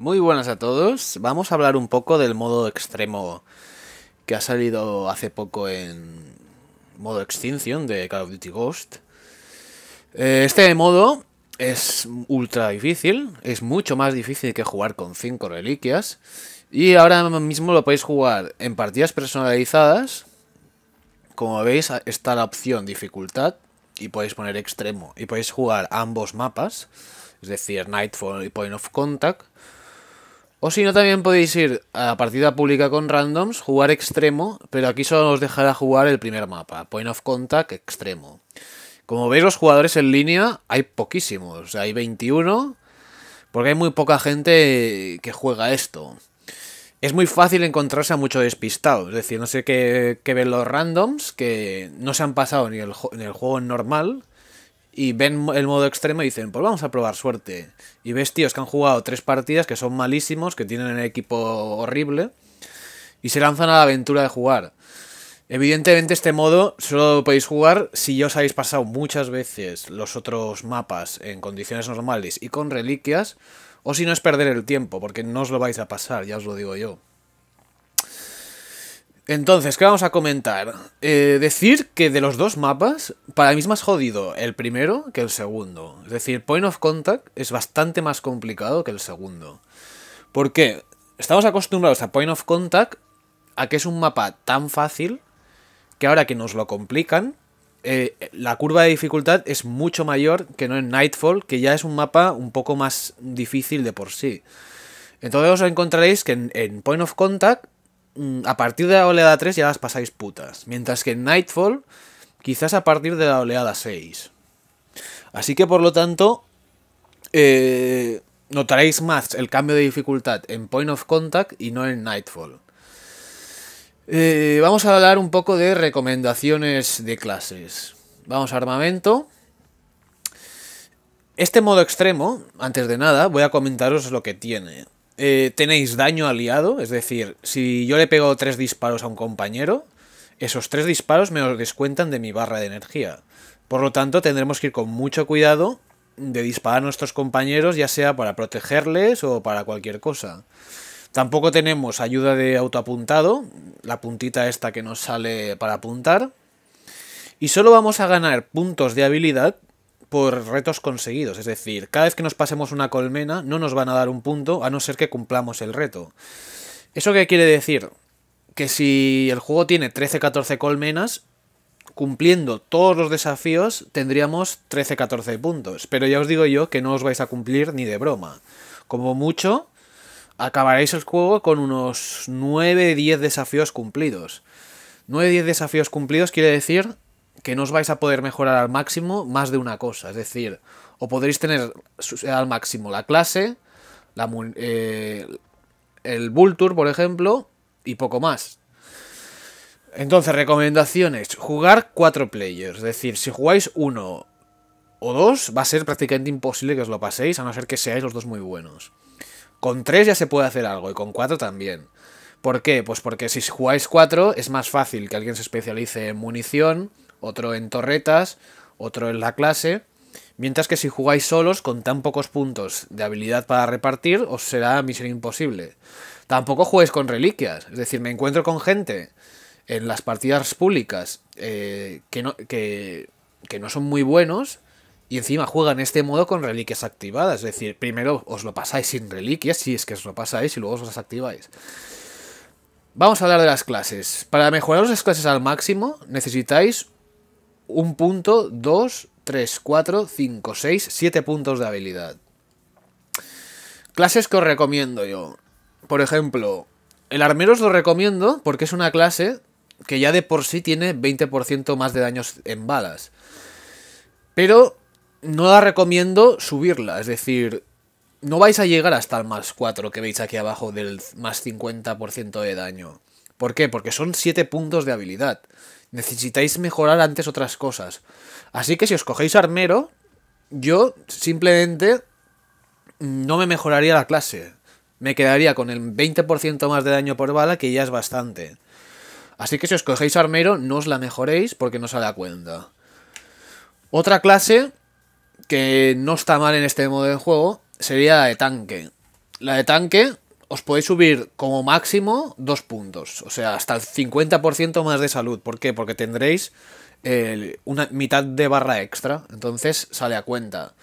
Muy buenas a todos. Vamos a hablar un poco del modo extremo que ha salido hace poco en modo Extinction de Call of Duty Ghost. Eh, este modo es ultra difícil, es mucho más difícil que jugar con 5 reliquias. Y ahora mismo lo podéis jugar en partidas personalizadas. Como veis está la opción dificultad y podéis poner extremo. Y podéis jugar ambos mapas, es decir, Nightfall y Point of Contact o si no, también podéis ir a partida pública con randoms, jugar extremo, pero aquí solo os dejará jugar el primer mapa, point of contact extremo. Como veis, los jugadores en línea hay poquísimos, hay 21, porque hay muy poca gente que juega esto. Es muy fácil encontrarse a mucho despistado, es decir, no sé qué, ven los randoms, que no se han pasado ni el juego normal, y ven el modo extremo y dicen, pues vamos a probar suerte. Y ves tíos que han jugado tres partidas, que son malísimos, que tienen un equipo horrible, y se lanzan a la aventura de jugar. Evidentemente este modo solo lo podéis jugar si ya os habéis pasado muchas veces los otros mapas en condiciones normales y con reliquias, o si no es perder el tiempo, porque no os lo vais a pasar, ya os lo digo yo. Entonces, ¿qué vamos a comentar? Eh, decir que de los dos mapas, para mí es más jodido el primero que el segundo. Es decir, Point of Contact es bastante más complicado que el segundo. ¿Por qué? Estamos acostumbrados a Point of Contact a que es un mapa tan fácil que ahora que nos lo complican, eh, la curva de dificultad es mucho mayor que no en Nightfall, que ya es un mapa un poco más difícil de por sí. Entonces os encontraréis que en Point of Contact Mm, a partir de la oleada 3 ya las pasáis putas. Mientras que en Nightfall, quizás a partir de la oleada 6. Así que por lo tanto, eh, notaréis más el cambio de dificultad en Point of Contact y no en Nightfall. Eh, vamos a hablar un poco de recomendaciones de clases. Vamos a armamento. Este modo extremo, antes de nada, voy a comentaros lo que tiene. Eh, tenéis daño aliado, es decir, si yo le pego tres disparos a un compañero, esos tres disparos me los descuentan de mi barra de energía. Por lo tanto, tendremos que ir con mucho cuidado de disparar a nuestros compañeros, ya sea para protegerles o para cualquier cosa. Tampoco tenemos ayuda de autoapuntado, la puntita esta que nos sale para apuntar. Y solo vamos a ganar puntos de habilidad por retos conseguidos. Es decir, cada vez que nos pasemos una colmena no nos van a dar un punto a no ser que cumplamos el reto. ¿Eso qué quiere decir? Que si el juego tiene 13-14 colmenas, cumpliendo todos los desafíos tendríamos 13-14 puntos. Pero ya os digo yo que no os vais a cumplir ni de broma. Como mucho, acabaréis el juego con unos 9-10 desafíos cumplidos. 9-10 desafíos cumplidos quiere decir que no os vais a poder mejorar al máximo más de una cosa. Es decir, o podréis tener al máximo la clase, la, eh, el Vulture, por ejemplo, y poco más. Entonces, recomendaciones. Jugar cuatro players. Es decir, si jugáis uno o dos, va a ser prácticamente imposible que os lo paséis, a no ser que seáis los dos muy buenos. Con tres ya se puede hacer algo, y con cuatro también. ¿Por qué? Pues porque si jugáis cuatro, es más fácil que alguien se especialice en munición, otro en torretas, otro en la clase, mientras que si jugáis solos con tan pocos puntos de habilidad para repartir, os será misión imposible. Tampoco juegues con reliquias, es decir, me encuentro con gente en las partidas públicas eh, que, no, que, que no son muy buenos y encima juegan este modo con reliquias activadas. Es decir, primero os lo pasáis sin reliquias, si es que os lo pasáis, y luego os las activáis. Vamos a hablar de las clases. Para mejorar las clases al máximo necesitáis un punto, dos, tres, cuatro, cinco, seis, siete puntos de habilidad. Clases que os recomiendo yo. Por ejemplo, el armero os lo recomiendo porque es una clase que ya de por sí tiene 20% más de daños en balas. Pero no la recomiendo subirla, es decir, no vais a llegar hasta el más 4 que veis aquí abajo del más 50% de daño. ¿Por qué? Porque son 7 puntos de habilidad necesitáis mejorar antes otras cosas. Así que si os cogéis armero, yo simplemente no me mejoraría la clase. Me quedaría con el 20% más de daño por bala, que ya es bastante. Así que si os cogéis armero, no os la mejoréis porque no se da cuenta. Otra clase que no está mal en este modo de juego sería la de tanque. La de tanque os podéis subir como máximo dos puntos, o sea, hasta el 50% más de salud. ¿Por qué? Porque tendréis una mitad de barra extra, entonces sale a cuenta.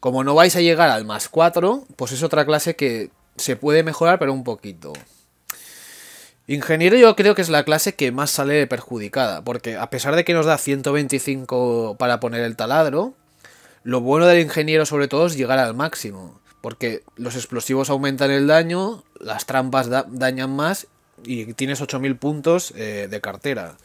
Como no vais a llegar al más 4, pues es otra clase que se puede mejorar, pero un poquito. Ingeniero yo creo que es la clase que más sale perjudicada, porque a pesar de que nos da 125 para poner el taladro, lo bueno del ingeniero sobre todo es llegar al máximo. Porque los explosivos aumentan el daño, las trampas dañan más y tienes 8.000 puntos eh, de cartera.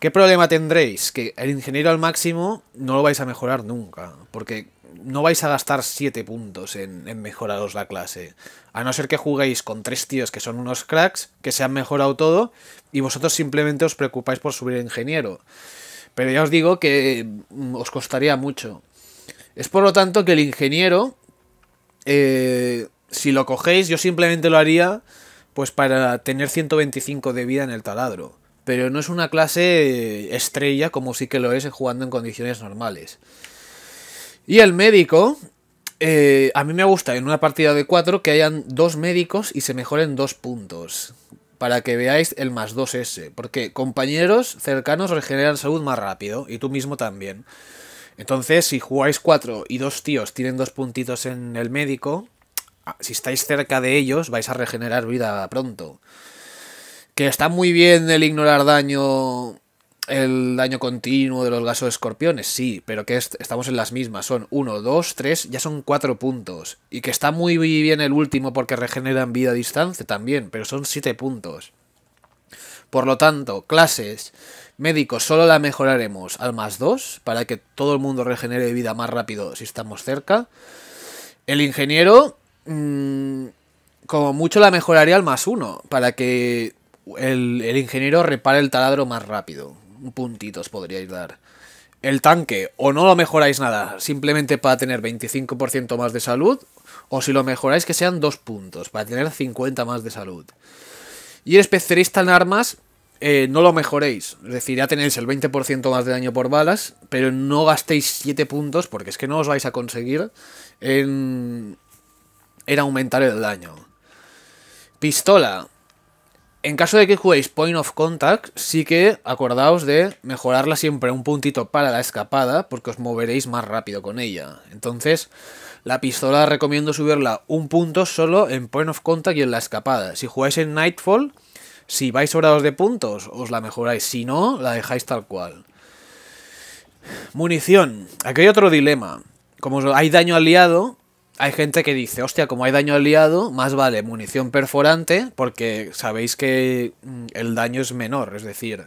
¿Qué problema tendréis? Que el ingeniero al máximo no lo vais a mejorar nunca, porque no vais a gastar 7 puntos en, mejoraros la clase. A no ser que juguéis con tres tíos que son unos cracks, que se han mejorado todo, y vosotros simplemente os preocupáis por subir el ingeniero. Pero ya os digo que mm, os costaría mucho. Es por lo tanto que el ingeniero eh, si lo cogéis, yo simplemente lo haría pues para tener 125 de vida en el taladro. Pero no es una clase estrella como sí que lo es jugando en condiciones normales. Y el médico, eh, a mí me gusta en una partida de 4 que hayan dos médicos y se mejoren dos puntos. Para que veáis el más 2S. Porque compañeros cercanos regeneran salud más rápido. Y tú mismo también. Entonces, si jugáis cuatro y dos tíos tienen dos puntitos en el médico, ah, si estáis cerca de ellos, vais a regenerar vida pronto. Que está muy bien el ignorar daño, el daño continuo de los gasos de escorpiones, sí, pero que estamos en las mismas. Son 1, 2, 3, ya son 4 puntos. Y que está muy bien el último porque regeneran vida a distancia también, pero son 7 puntos. Por lo tanto, clases, médicos, solo la mejoraremos al más 2 para que todo el mundo regenere vida más rápido si estamos cerca. El ingeniero, mm, como mucho la mejoraría al más 1 para que el, ingeniero repare el taladro más rápido. Un puntito os podríais dar el tanque o no lo mejoráis nada, simplemente para tener 25% más de salud, o si lo mejoráis que sean 2 puntos, para tener 50 más de salud. Y el especialista en armas, eh, no lo mejoréis. Es decir, ya tenéis el 20% más de daño por balas, pero no gastéis 7 puntos porque es que no os vais a conseguir en, en aumentar el daño. Pistola. En caso de que juguéis Point of Contact, sí que acordaos de mejorarla siempre un puntito para la escapada, porque os moveréis más rápido con ella. Entonces, la pistola recomiendo subirla un punto solo en Point of Contact y en la escapada. Si jugáis en Nightfall, si vais sobrados de puntos, os la mejoráis. Si no, la dejáis tal cual. Munición. Aquí hay otro dilema. Como hay daño aliado, hay gente que dice, hostia, como hay daño aliado, más vale munición perforante, porque sabéis que mm, el daño es menor, es decir,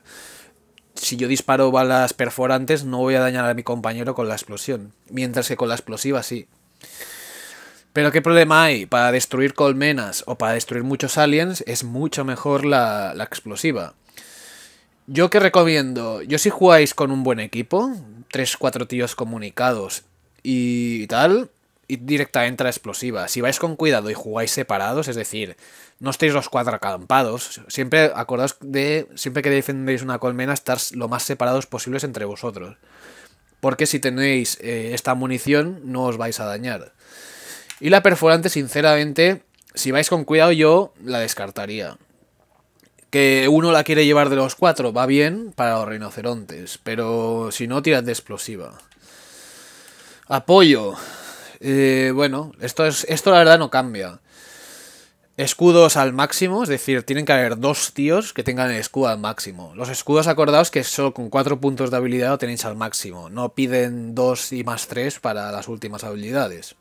si yo disparo balas perforantes no voy a dañar a mi compañero con la explosión, mientras que con la explosiva sí. Pero ¿qué problema hay? Para destruir colmenas o para destruir muchos aliens es mucho mejor la, explosiva. Yo que recomiendo, yo si jugáis con un buen equipo, 3-4 tíos comunicados y tal, directamente a la explosiva. Si vais con cuidado y jugáis separados, es decir, no estéis los cuatro acampados, siempre acordaos de, siempre que defendéis una colmena, estar lo más separados posibles entre vosotros. Porque si tenéis eh, esta munición, no os vais a dañar. Y la perforante, sinceramente, si vais con cuidado, yo la descartaría. Que uno la quiere llevar de los cuatro, va bien para los rinocerontes, pero si no, tirad de explosiva. Apoyo. Eh, bueno, esto, es, esto la verdad no cambia. Escudos al máximo, es decir, tienen que haber dos tíos que tengan el escudo al máximo. Los escudos acordados que solo con cuatro puntos de habilidad lo tenéis al máximo. No piden dos y más tres para las últimas habilidades.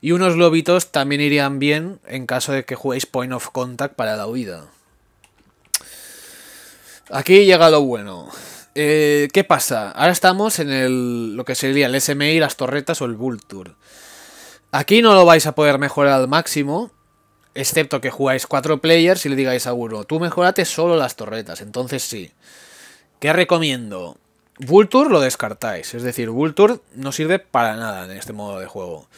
Y unos lobitos también irían bien en caso de que juguéis Point of Contact para la huida. Aquí llega lo bueno. Eh, ¿Qué pasa? Ahora estamos en el, lo que sería el SMI, las torretas o el Vulture. Aquí no lo vais a poder mejorar al máximo, excepto que jugáis cuatro players y le digáis a uno, tú mejorate solo las torretas, entonces sí. ¿Qué recomiendo? Vulture lo descartáis, es decir, Vulture no sirve para nada en este modo de juego.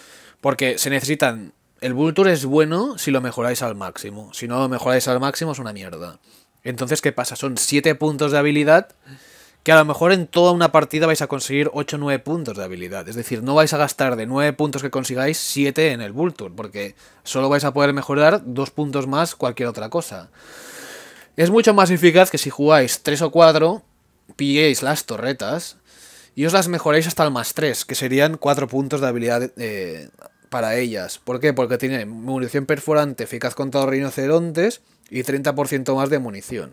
Porque se necesitan... El Vulture es bueno si lo mejoráis al máximo. Si no lo mejoráis al máximo es una mierda. Entonces, ¿qué pasa? Son 7 puntos de habilidad que a lo mejor en toda una partida vais a conseguir 8 o 9 puntos de habilidad. Es decir, no vais a gastar de 9 puntos que consigáis 7 en el Vulture, porque solo vais a poder mejorar 2 puntos más cualquier otra cosa. Es mucho más eficaz que si jugáis 3 o 4, pilléis las torretas y os las mejoráis hasta el más 3, que serían 4 puntos de habilidad eh, para ellas. ¿Por qué? Porque tiene munición perforante eficaz contra los rinocerontes y 30% más de munición.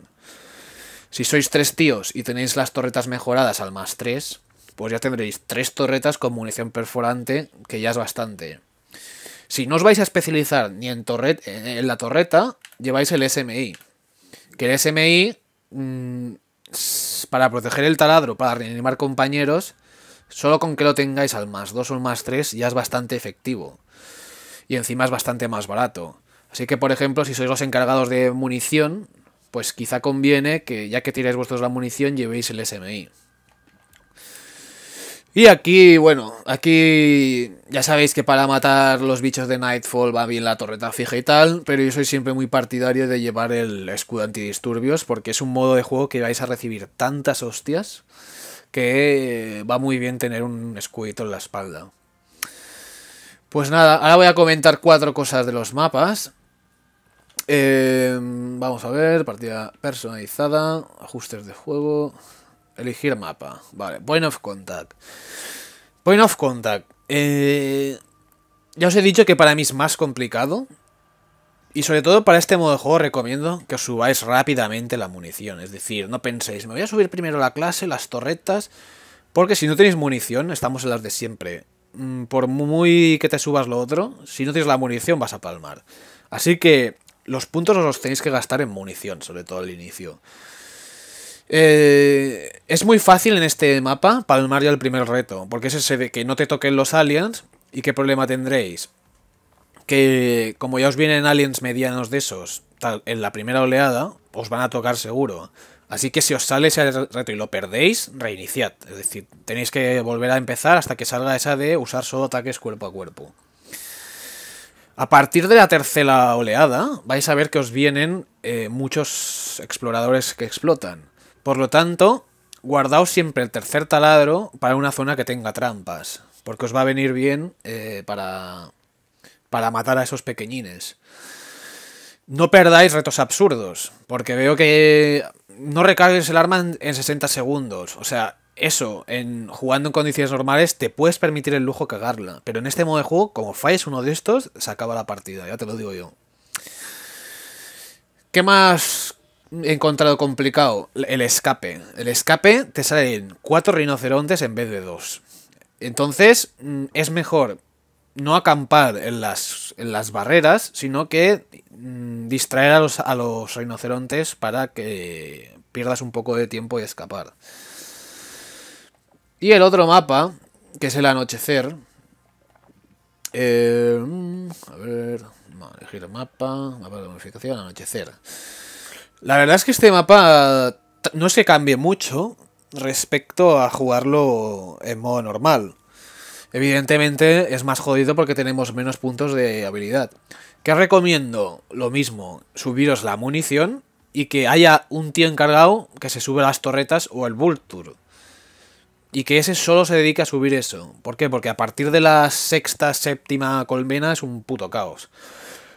Si sois tres tíos y tenéis las torretas mejoradas al más 3, pues ya tendréis tres torretas con munición perforante, que ya es bastante. Si no os vais a especializar ni en, torret eh, en la torreta, lleváis el SMI. Que el SMI, mm, para proteger el taladro, para reanimar compañeros, solo con que lo tengáis al más 2 o más 3 ya es bastante efectivo. Y encima es bastante más barato. Así que, por ejemplo, si sois los encargados de munición, pues quizá conviene que ya que tiráis vuestros la munición llevéis el SMI. Y aquí, bueno, aquí ya sabéis que para matar los bichos de Nightfall va bien la torreta fija y tal, pero yo soy siempre muy partidario de llevar el escudo antidisturbios porque es un modo de juego que vais a recibir tantas hostias que va muy bien tener un escudito en la espalda. Pues nada, ahora voy a comentar cuatro cosas de los mapas. Em, vamos a ver, partida personalizada, ajustes de juego, elegir mapa. Vale, point of contact. Point of contact. Eh, ya os he dicho que para mí es más complicado. Y sobre todo para este modo de juego recomiendo que os subáis rápidamente la munición. Es decir, no penséis, me voy a subir primero la clase, las torretas, porque si no tenéis munición, estamos en las de siempre. Mm, por muy que te subas lo otro, si no tienes la munición vas a palmar. Así que los puntos os los tenéis que gastar en munición, sobre todo al inicio. Eh, es muy fácil en este mapa palmar ya el primer reto, porque es ese de que no te toquen los aliens y qué problema tendréis. Que como ya os vienen aliens medianos de esos en la primera oleada, os van a tocar seguro. Así que si os sale ese reto y lo perdéis, reiniciad. Es decir, tenéis que volver a empezar hasta que salga esa de usar solo ataques cuerpo a cuerpo. A partir de la tercera oleada, vais a ver que os vienen eh, muchos exploradores que explotan. Por lo tanto, guardaos siempre el tercer taladro para una zona que tenga trampas, porque os va a venir bien eh, para, para matar a esos pequeñines. No perdáis retos absurdos, porque veo que no recargues el arma en, en 60 segundos. O sea, eso, en jugando en condiciones normales, te puedes permitir el lujo cagarla. Pero en este modo de juego, como falles uno de estos, se acaba la partida, ya te lo digo yo. ¿Qué más he encontrado complicado? El escape. El escape te salen cuatro rinocerontes en vez de dos. Entonces, mm, es mejor no acampar en las, barreras, sino que mm, distraer a los, a los rinocerontes para que pierdas un poco de tiempo y escapar. Y el otro mapa, que es el anochecer. Eh, mm, a ver, vamos elegir el mapa, mapa de modificación, anochecer. La verdad es que este mapa no es que cambie mucho respecto a jugarlo en modo normal. Evidentemente es más jodido porque tenemos menos puntos de habilidad. ¿Qué recomiendo? Lo mismo, subiros la munición y que haya un tío encargado que se sube las torretas o el Vulture y que ese solo se dedica a subir eso. ¿Por qué? Porque a partir de la sexta, séptima colmena es un puto caos.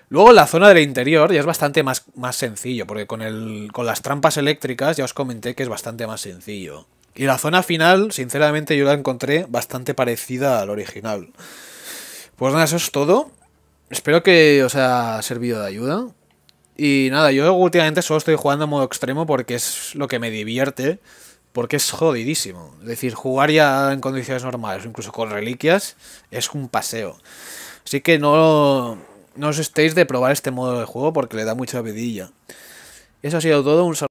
Luego la zona del interior ya es bastante más, más sencillo, porque con, el, con las trampas eléctricas ya os comenté que es bastante más sencillo. Y la zona final, sinceramente, yo la encontré bastante parecida al original. Pues nada, eso es todo. Espero que os haya servido de ayuda. Y nada, yo últimamente solo estoy jugando en modo extremo porque es lo que me divierte porque es jodidísimo. Es decir, jugar ya en condiciones normales, incluso con reliquias, es un paseo. Así que no, no os estéis de probar este modo de juego porque le da mucha vidilla. Eso ha sido todo, un saludo.